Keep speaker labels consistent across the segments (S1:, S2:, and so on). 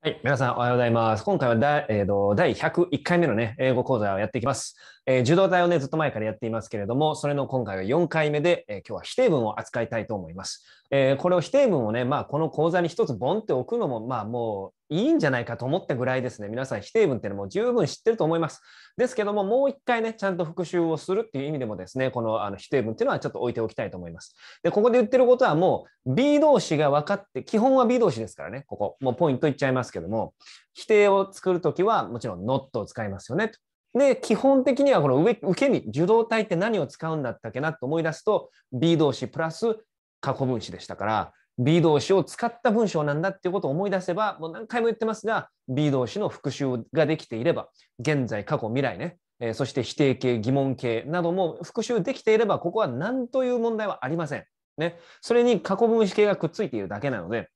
S1: はい、皆さんおはようございます。今回はだ、えーと、第101回目の、ね、英語講座をやっていきます。えー、受動体を、ね、ずっと前からやっていますけれども、それの今回は4回目で、えー、今日は否定文を扱いたいと思います。えー、これを否定文をね、まあ、この講座に一つボンって置くのも、まあ、もいいんじゃないかと思ったぐらいですね、皆さん否定文っていうのも十分知ってると思います。ですけども、もう一回ね、ちゃんと復習をするっていう意味でもですね、このあの否定文っていうのはちょっと置いておきたいと思います。で、ここで言ってることはもう B 動詞が分かって、基本は B 動詞ですからね、ここ、もうポイントいっちゃいますけども、否定を作るときはもちろん not を使いますよねと。で、基本的にはこの受け身、受動体って何を使うんだったっけなと思い出すと、B 動詞プラス過去分詞でしたから、B 動詞を使った文章なんだっていうことを思い出せば、もう何回も言ってますが、B 動詞の復習ができていれば、現在、過去、未来ね、えー、そして否定形、疑問形なども復習できていれば、ここは何という問題はありません。ね、それに過去分詞形がくっついているだけなので、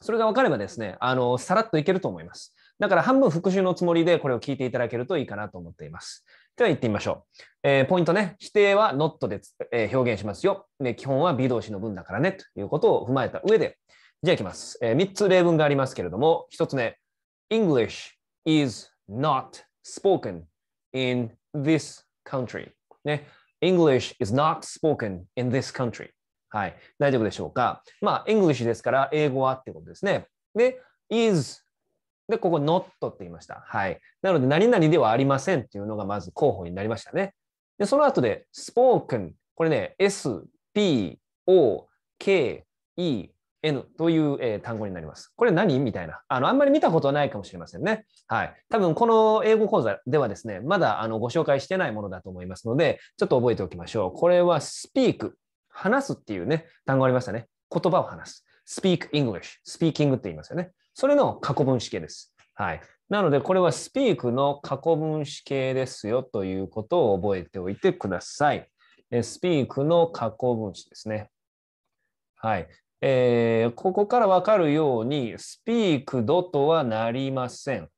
S1: それが分かればですね、あのさらっといけると思います。だから半分復習のつもりでこれを聞いていただけるといいかなと思っています。では行ってみましょう。えー、ポイントね。否定は not で、えー、表現しますよ。ね、基本は B 動詞の文だからね。ということを踏まえた上で、じゃあ行きます。えー、3つ例文がありますけれども、1つ目。English is not spoken in this country. ね。English is not spoken in this country. はい。大丈夫でしょうか。まあ、English ですから、英語はってことですね。で、is で、ここ not って言いました。はい。なので、何々ではありませんっていうのがまず候補になりましたね。で、その後で spoken。これね、s, p, o, k, e, N という、え単語になります。これ何みたいなあの。あんまり見たことないかもしれませんね。はい。多分この英語講座ではですね、まだあのご紹介してないものだと思いますので、ちょっと覚えておきましょう。これは speak、話すっていうね、単語ありましたね。言葉を話す。speak English、speaking って言いますよね。それの過去分詞形です。はい。なので、これは speak の過去分詞形ですよということを覚えておいてください。え speak の過去分詞ですね。はい。えー、ここからわかるように、speak 度とはなりません。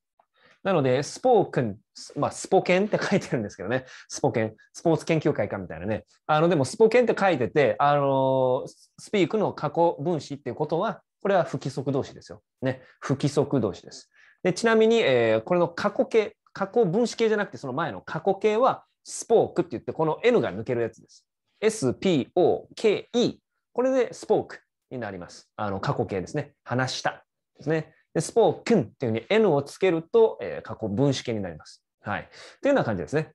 S1: なので、スポークン、まあ、スポケンって書いてるんですけどね、スポケン、スポーツ研究会かみたいなね。あの、でも、スポケンって書いてて、あの、スピークの過去分詞っていうことは、これは不規則動詞ですよ。ね、不規則動詞です。でちなみに、えー、これの過去形、過去分詞形じゃなくて、その前の過去形は、スポークって言って、この N が抜けるやつです。SPOKE。これでスポークになります。あの過去形ですね。話したですね。でスポークンっていうふうに N をつけると、えー、過去分詞形になります。はい。というような感じですね。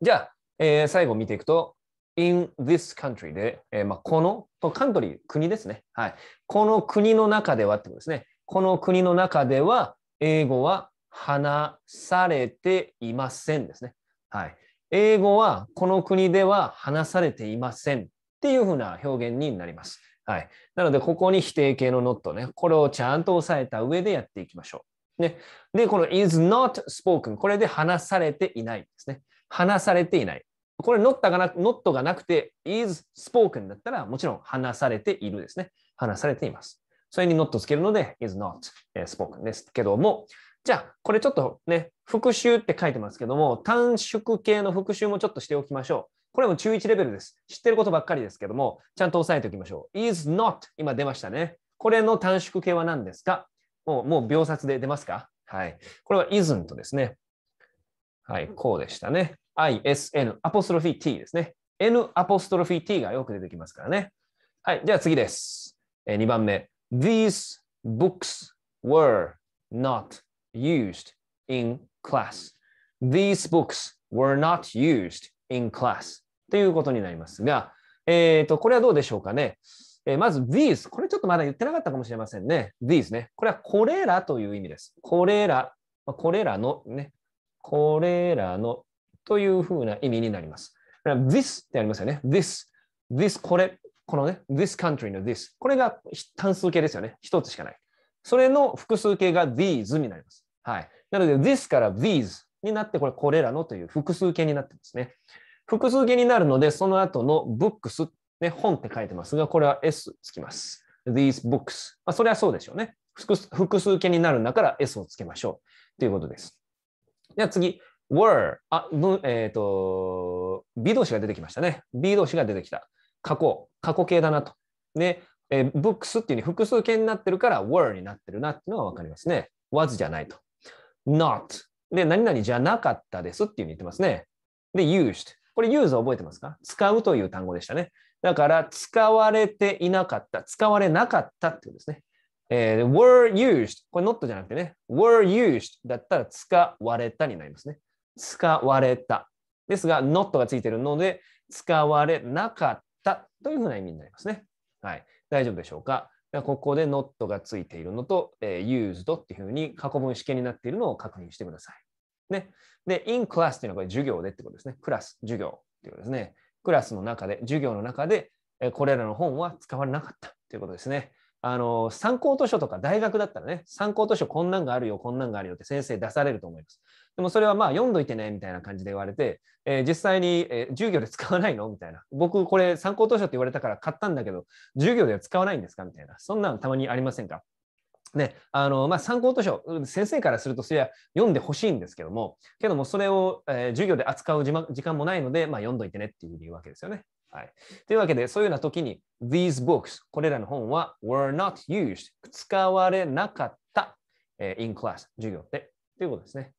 S1: じゃあ、えー、最後見ていくと、in this country で、えー、まあ、この、このカントリー、国ですね。はい。この国の中ではってことですね。この国の中では、英語は話されていませんですね。はい。英語はこの国では話されていませんっていうふうな表現になります。はい。なので、ここに否定形のノットね。これをちゃんと押さえた上でやっていきましょう。ね。で、この is not spoken。これで話されていないですね。話されていない。これ、not がなくがなくて is spoken だったら、もちろん話されているですね。話されています。それに not つけるので is not spoken ですけども、じゃあ、これちょっとね、復習って書いてますけども、短縮系の復習もちょっとしておきましょう。これも中1レベルです。知ってることばっかりですけども、ちゃんと押さえておきましょう。is not 今出ましたね。これの短縮系は何ですかもう、もう秒殺で出ますかはい。これは isn't ですね。はい、こうでしたね。ISN アポストロフィー t ですね。n アポストロフィー t がよく出てきますからね。はい、じゃあ次です。えー、2番目。These books were not used in class. These books were not used in class. ということになりますが、えっ、ー、と、これはどうでしょうかね。えー、まず these。これちょっとまだ言ってなかったかもしれませんね。these ね。これはこれらという意味です。これら。これらのね。これらのというふうな意味になります。this ってありますよね。this, this これ、このね、this country の this。これが単数形ですよね。一つしかない。それの複数形が these になります。はい。なので this から these になって、これ、これらのという複数形になってますね。複数形になるので、その後の books、ね、本って書いてますが、これは s つきます。these books。まあ、それはそうでしょうね。複数形になるんだから s をつけましょうということです。では次、were あ、えっ、ー、と、B 動詞が出てきましたね。B 動詞が出てきた。過去、過去形だなと。で、えー、books っていうふうに複数形になってるから were になってるなっていうのがわかりますね。was じゃないと。not で、何々じゃなかったですっていうふうに言ってますね。で、used これ use 覚えてますか使うという単語でしたね。だから、使われていなかった、使われなかったってことですね。えー、were used これ not じゃなくてね、were used だったら使われたになりますね。使われた。ですが、not がついているので、使われなかったというふうな意味になりますね。はい。大丈夫でしょうか。ここで not がついているのと、えー、used っていうふうに過去分試験になっているのを確認してください。ね。で、in class っていうのはこれ授業でってことですね。クラス、授業っていうことですね。クラスの中で、授業の中で、これらの本は使われなかったということですね。あの参考図書とか大学だったらね参考図書こんなんがあるよこんなんがあるよって先生出されると思いますでもそれはまあ読んどいてねみたいな感じで言われて、えー、実際に、えー、授業で使わないのみたいな僕これ参考図書って言われたから買ったんだけど授業では使わないんですかみたいなそんなんたまにありませんかねあのまあ、参考図書先生からするとそれは読んでほしいんですけどもけどもそれを、えー、授業で扱う時間もないので、まあ、読んどいてねっていううわけですよね。はい。というわけで、そういうような時に、these books、これらの本は were not used、使われなかった、え in class、授業で、ということですね。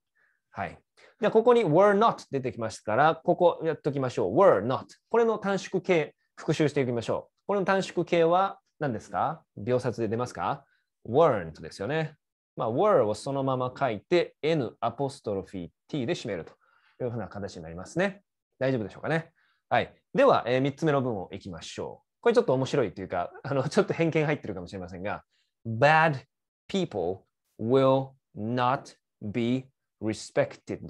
S1: はい。じゃあ、ここに were not 出てきましたから、ここやっときましょう。were not。これの短縮形、復習していきましょう。これの短縮形は何ですか秒殺で出ますか ?weren't ですよね。まあ、were をそのまま書いて、n アポストロフィー t で締めるというふうな形になりますね。大丈夫でしょうかね。はい。では、えー、3つ目の文をいきましょう。これちょっと面白いというか、あの ちょっと偏見入ってるかもしれませんが、bad people will not be respected.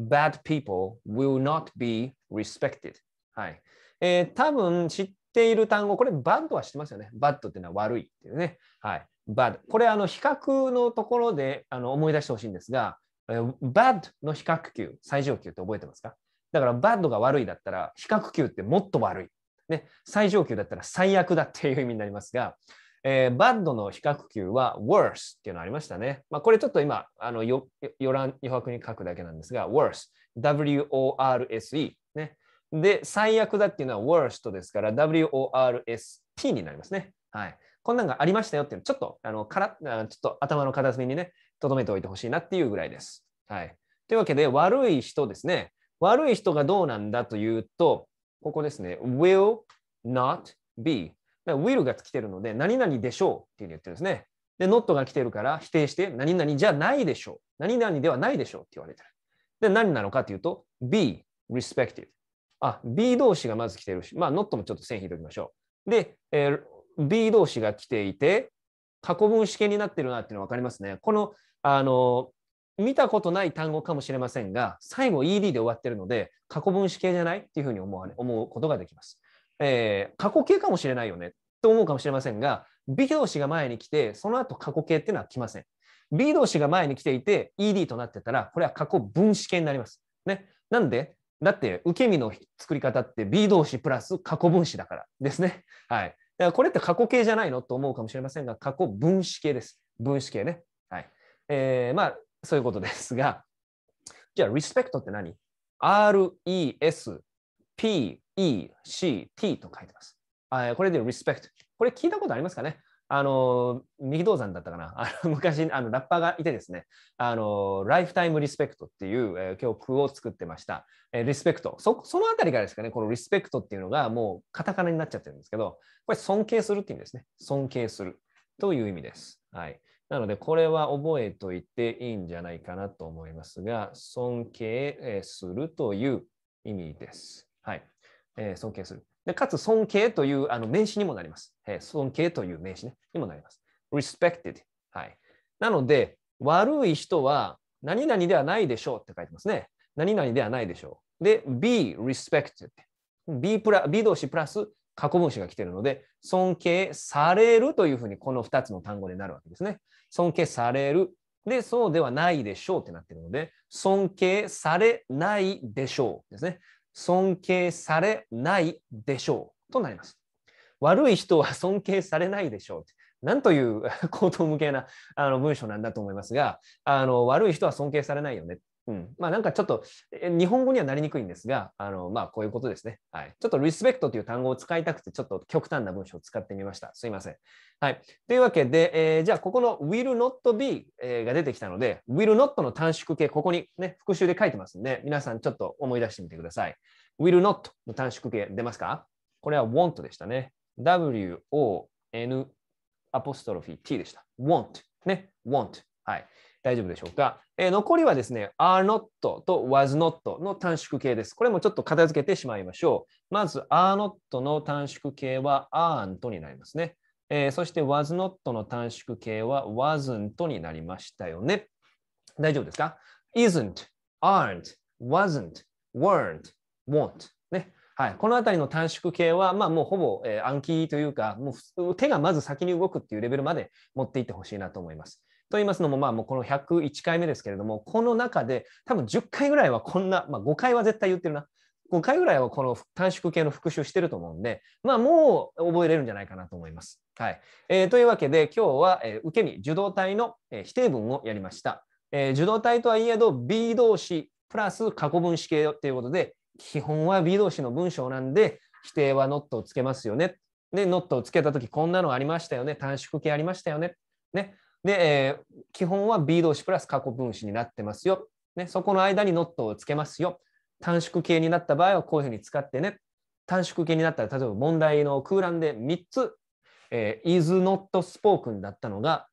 S1: bad people will not be respected. はい。えー、多分知っている単語、これ bad は知ってますよね。bad っていうのは悪いっていうね。はい。bad。これあの比較のところであの思い出してほしいんですが、bad の比較級、最上級って覚えてますかだからバッドが悪いだったら、比較級ってもっと悪い。ね、最上級だったら最悪だっていう意味になりますが、えー、バッドの比較級は worse っていうのありましたね。まあ、これちょっと今、あのよよらん余白に書くだけなんですが、worse、W-O-R-S-E。ね、で、最悪だっていうのは worst ですから、W-O-R-S-T になりますね。はい。こんなんがありましたよっていうのちょっと、あの、から、ちょっと頭の片隅にね、留めておいてほしいなっていうぐらいです。はい。というわけで、悪い人ですね。悪い人がどうなんだというと、ここですね。will not be。will が来てるので、何々でしょうっていうふうに言ってるんですね。で、not が来てるから否定して、何々じゃないでしょう。何々ではないでしょうって言われてる。で、何なのかというと、be respected。あ、be 動詞がまず来てるし、まあ、not もちょっと線引いておきましょう。で、えー、be 動詞が来ていて、過去分詞形になってるなっていうの分かりますね。この、あの、見たことない単語かもしれませんが、最後 ed で終わってるので、過去分詞形じゃないっていうふうに思われ思うことができます。えー、過去形かもしれないよねと思うかもしれませんが、B 動詞が前に来て、その後過去形っていうのは来ません。B 動詞が前に来ていて、ED となってたら、これは過去分詞形になります。ね。なんで、だって受け身の作り方って B 動詞プラス過去分詞だからですね。はい。だからこれって過去形じゃないのと思うかもしれませんが、過去分詞形です。分詞形ね。はい。えー、まあ、そういうことですが、じゃあ、リスペクトって何 ?R-E-S-P-E-C-T と書いてます。これでリスペクト。これ聞いたことありますかねあの、右道山だったかな。あの昔、あのラッパーがいてですね、あの、ライフタイムリスペクトっていう、えー、曲を作ってました。えー、リスペクトそ。そのあたりからですかね、このリスペクトっていうのがもうカタカナになっちゃってるんですけど、これ尊敬するって意味ですね。尊敬するという意味です。はい。なので、これは覚えといていいんじゃないかなと思いますが、尊敬するという意味です。はい。えー、尊敬する。でかつ、尊敬というあの名詞にもなります、えー、尊敬という名詞、ね、にもなります。respected。はい。なので、悪い人は何々ではないでしょうって書いてますね。何々ではないでしょう。で、be respected。B, プラ B 動詞プラス過去分詞が来てるので、尊敬されるというふうにこの2つの単語になるわけですね。尊敬される。で、そうではないでしょうってなってるので、尊敬されないでしょうですね。尊敬されないでしょうとなります。悪い人は尊敬されないでしょう。なんという口頭向けなあの文章なんだと思いますが、あの悪い人は尊敬されないよね。うん、まあなんかちょっと日本語にはなりにくいんですがあのまあこういうことですね、はい、ちょっとリスペクトという単語を使いたくてちょっと極端な文章を使ってみましたすいません、はい、というわけで、えー、じゃあここの will not be が出てきたので will not の短縮形ここにね復習で書いてますんで皆さんちょっと思い出してみてください will not の短縮形出ますかこれは want でしたね w o n アポストロフィー t でした want ね want はい大丈夫でしょうか、えー、残りはですね、are not と was not の短縮形です。これもちょっと片付けてしまいましょう。まず、are not の短縮形は aren't になりますね。えー、そして was not の短縮形は wasn't になりましたよね。大丈夫ですか ?isn't, aren't, wasn't, weren't, won't ね。はい、この辺りの短縮形は、まあ、もうほぼ、えー、暗記というか、もう手がまず先に動くっていうレベルまで持っていってほしいなと思います。と言いますのも、まあ、もうこの101回目ですけれども、この中で多分10回ぐらいはこんな、まあ、5回は絶対言ってるな。5回ぐらいはこの短縮系の復習してると思うんで、まあ、もう覚えれるんじゃないかなと思います。はいえー、というわけで、今日は、えー、受け身、受動体の、えー、否定文をやりました。えー、受動体とはいえど、B 動詞プラス過去分詞形ということで、基本は B 動詞の文章なんで、否定はノットをつけますよね。で、ノットをつけたとき、こんなのありましたよね。短縮形ありましたよね。ねで、えー、基本は B 動詞プラス過去分詞になってますよ。ね、そこの間に not をつけますよ。短縮形になった場合はこういうふうに使ってね。短縮形になったら、例えば問題の空欄で3つ、えー、is not spoken だったのが、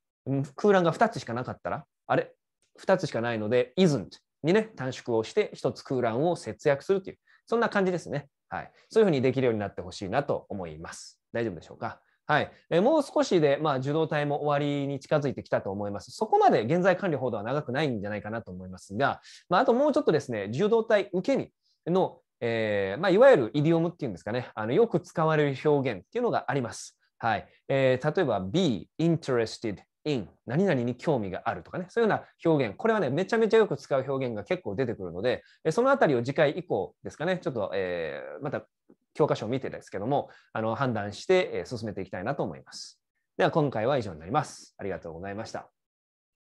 S1: 空欄が2つしかなかったら、あれ ?2 つしかないので、isn't にね、短縮をして1つ空欄を節約するという、そんな感じですね。はい。そういうふうにできるようになってほしいなと思います。大丈夫でしょうかはい、えもう少しで、まあ、受動体も終わりに近づいてきたと思います。そこまで現在管理ほどは長くないんじゃないかなと思いますが、まあ、あともうちょっとですね、受動体受けにの、えー、まあ、いわゆるイディオムっていうんですかね、あのよく使われる表現っていうのがあります。はいえー、例えば、be interested in 何々に興味があるとかね、そういうような表現、これはね、めちゃめちゃよく使う表現が結構出てくるので、そのあたりを次回以降ですかね、ちょっと、えー、また教科書を見てですけども、あの判断して進めていきたいなと思います。では今回は以上になります。ありがとうございました。